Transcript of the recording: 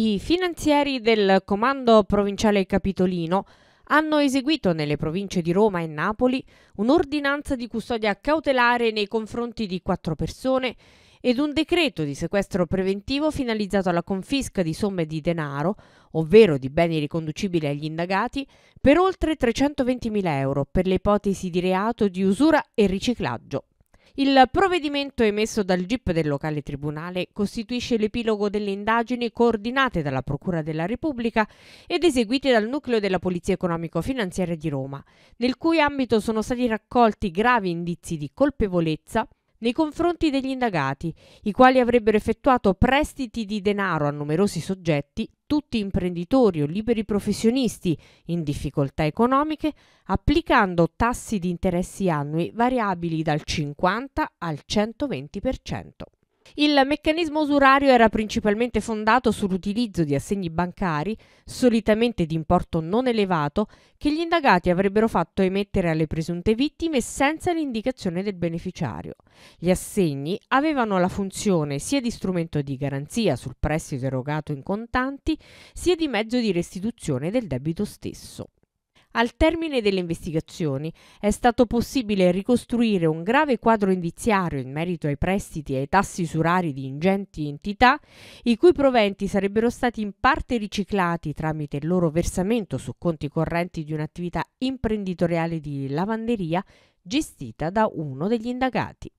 I finanzieri del Comando Provinciale Capitolino hanno eseguito nelle province di Roma e Napoli un'ordinanza di custodia cautelare nei confronti di quattro persone ed un decreto di sequestro preventivo finalizzato alla confisca di somme di denaro, ovvero di beni riconducibili agli indagati, per oltre 320.000 euro per le ipotesi di reato di usura e riciclaggio. Il provvedimento emesso dal GIP del locale tribunale costituisce l'epilogo delle indagini coordinate dalla Procura della Repubblica ed eseguite dal nucleo della Polizia Economico-Finanziaria di Roma, nel cui ambito sono stati raccolti gravi indizi di colpevolezza nei confronti degli indagati, i quali avrebbero effettuato prestiti di denaro a numerosi soggetti tutti imprenditori o liberi professionisti in difficoltà economiche applicando tassi di interessi annui variabili dal 50 al 120%. Il meccanismo usurario era principalmente fondato sull'utilizzo di assegni bancari, solitamente di importo non elevato, che gli indagati avrebbero fatto emettere alle presunte vittime senza l'indicazione del beneficiario. Gli assegni avevano la funzione sia di strumento di garanzia sul prestito erogato in contanti, sia di mezzo di restituzione del debito stesso. Al termine delle investigazioni è stato possibile ricostruire un grave quadro indiziario in merito ai prestiti e ai tassi usurari di ingenti entità, i cui proventi sarebbero stati in parte riciclati tramite il loro versamento su conti correnti di un'attività imprenditoriale di lavanderia gestita da uno degli indagati.